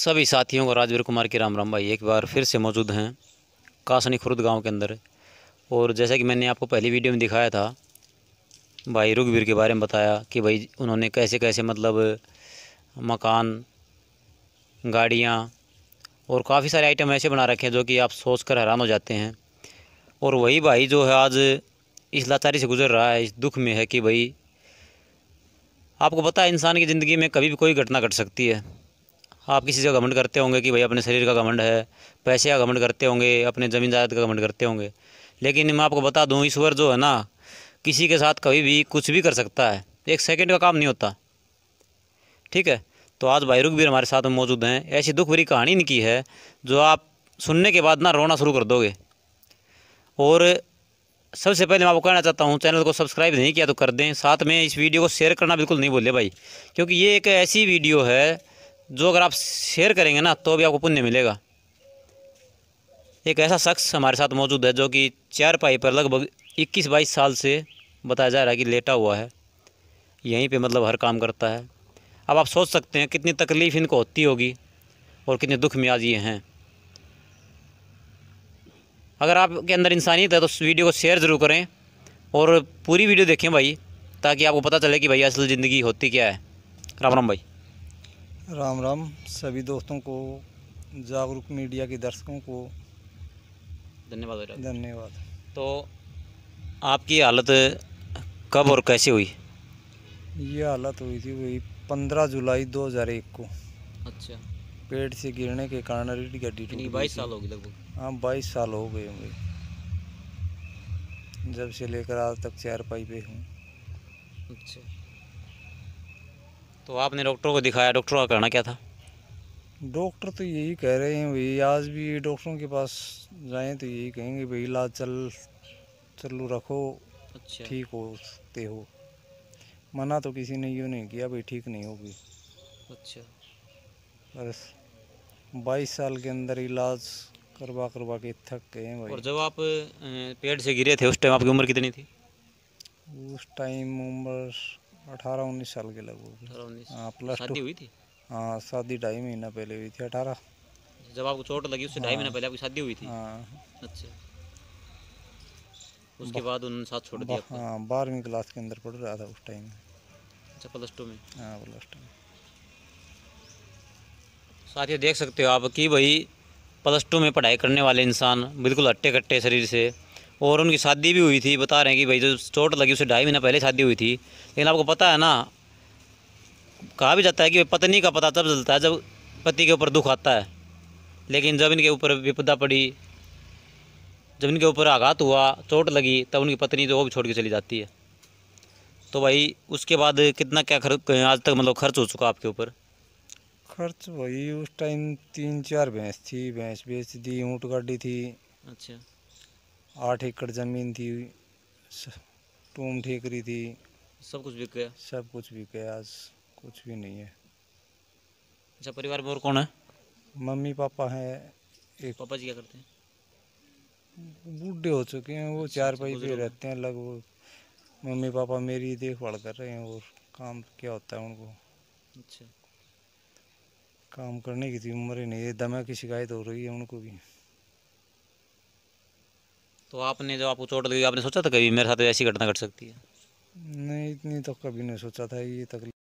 सभी साथियों को राजवीर कुमार की राम राम भाई एक बार फिर से मौजूद हैं कासनी खुर्द गांव के अंदर और जैसा कि मैंने आपको पहली वीडियो में दिखाया था भाई रुगवीर के बारे में बताया कि भाई उन्होंने कैसे कैसे मतलब मकान गाड़ियाँ और काफ़ी सारे आइटम ऐसे बना रखे हैं जो कि आप सोच कर हैरान हो जाते हैं और वही भाई जो है आज इस लाचारी से गुजर रहा है इस दुख में है कि भाई आपको पता है इंसान की ज़िंदगी में कभी भी कोई घटना घट सकती है आप किसी से घमंड करते होंगे कि भाई अपने शरीर का घमंड है पैसे का घमंड करते होंगे अपने ज़मीन जायद का घमंड करते होंगे लेकिन मैं आपको बता दूँ ईश्वर जो है ना किसी के साथ कभी भी कुछ भी कर सकता है एक सेकेंड का काम नहीं होता ठीक है तो आज भाई भी हमारे साथ में मौजूद हैं ऐसी दुख भरी कहानी इनकी है जो आप सुनने के बाद ना रोना शुरू कर दोगे और सबसे पहले मैं आपको कहना चाहता हूँ चैनल को सब्सक्राइब नहीं किया तो कर दें साथ में इस वीडियो को शेयर करना बिल्कुल नहीं भूलें भाई क्योंकि ये एक ऐसी वीडियो है जो अगर आप शेयर करेंगे ना तो भी आपको पुण्य मिलेगा एक ऐसा शख्स हमारे साथ मौजूद है जो कि चार पाई पर लगभग इक्कीस बाईस साल से बताया जा रहा है कि लेटा हुआ है यहीं पे मतलब हर काम करता है अब आप सोच सकते हैं कितनी तकलीफ़ इनको होती होगी और कितने दुख में आज ये हैं अगर आपके अंदर इंसानियत है तो उस वीडियो को शेयर ज़रूर करें और पूरी वीडियो देखें भाई ताकि आपको पता चले कि भाई असल ज़िंदगी होती क्या है राम राम भाई राम राम सभी दोस्तों को जागरूक मीडिया के दर्शकों को धन्यवाद धन्यवाद तो आपकी हालत कब और कैसे हुई ये हालत हुई थी वही पंद्रह जुलाई दो हजार एक को अच्छा पेट से गिरने के कारण रेडी गड्डी बाईस साल हो गए लगभग हाँ बाईस साल हो गए होंगे जब से लेकर आज तक चार पाई पे हूँ अच्छा तो आपने डॉक्टर को दिखाया डॉक्टर का कहना क्या था डॉक्टर तो यही कह रहे हैं भाई आज भी डॉक्टरों के पास जाएं तो यही कहेंगे भाई इलाज चल चलो रखो अच्छा ठीक होते हो मना तो किसी ने यूँ नहीं किया भाई ठीक नहीं होगी अच्छा बस बाईस साल के अंदर इलाज करवा करवा के थक गए हैं भाई और जब आप पेड़ से गिरे थे उस टाइम आपकी उम्र कितनी थी उस टाइम उम्र अठारह उन्नीस साल के लगभग हाँ प्लस शादी हुई थी हाँ शादी ढाई महीना पहले हुई थी अठारह जब आपको चोट लगी उससे ढाई हाँ। महीना पहले आपकी शादी हुई थी हाँ। अच्छा उसके बाद उन्होंने साथ छोड़ दिया हाँ बारहवीं क्लास के अंदर पढ़ रहा था उस टाइम में अच्छा प्लस टू में हाँ प्लस टू में साथ ये देख सकते हो आप कि भाई प्लस टू में पढ़ाई करने वाले इंसान बिल्कुल हट्टे कट्टे शरीर से और उनकी शादी भी हुई थी बता रहे हैं कि भाई जो चोट लगी उसे ढाई महीना पहले शादी हुई थी लेकिन आपको पता है ना कहा भी जाता है कि पत्नी का पता तब चलता है जब पति के ऊपर दुख आता है लेकिन जब इनके ऊपर विपदा पड़ी जब इनके ऊपर आघात हुआ चोट लगी तब उनकी पत्नी तो वो भी छोड़ के चली जाती है तो भाई उसके बाद कितना क्या खर्च आज तक मतलब खर्च हो चुका आपके ऊपर खर्च भाई उस टाइम तीन चार भैंस थी भैंस बेच दी ऊँट गाड़ी थी अच्छा आठ एकड़ ज़मीन थी टूम ठेकरी थी सब कुछ बिक गया सब कुछ बिक गया आज कुछ भी नहीं है अच्छा परिवार में और कौन है मम्मी पापा है एक पापा जी क्या करते हैं बूढ़े हो चुके हैं वो अच्छा, चार पाई अच्छा, पे रहते हैं लगभग मम्मी पापा मेरी देखभाल कर रहे हैं और काम क्या होता है उनको अच्छा काम करने की थी उम्र ही नहीं दमा की शिकायत हो रही है उनको भी तो आपने जब आपको चोट लगी आपने सोचा था कभी मेरे साथ ऐसी घटना घट सकती है नहीं इतनी तो कभी नहीं सोचा था ये तकलीफ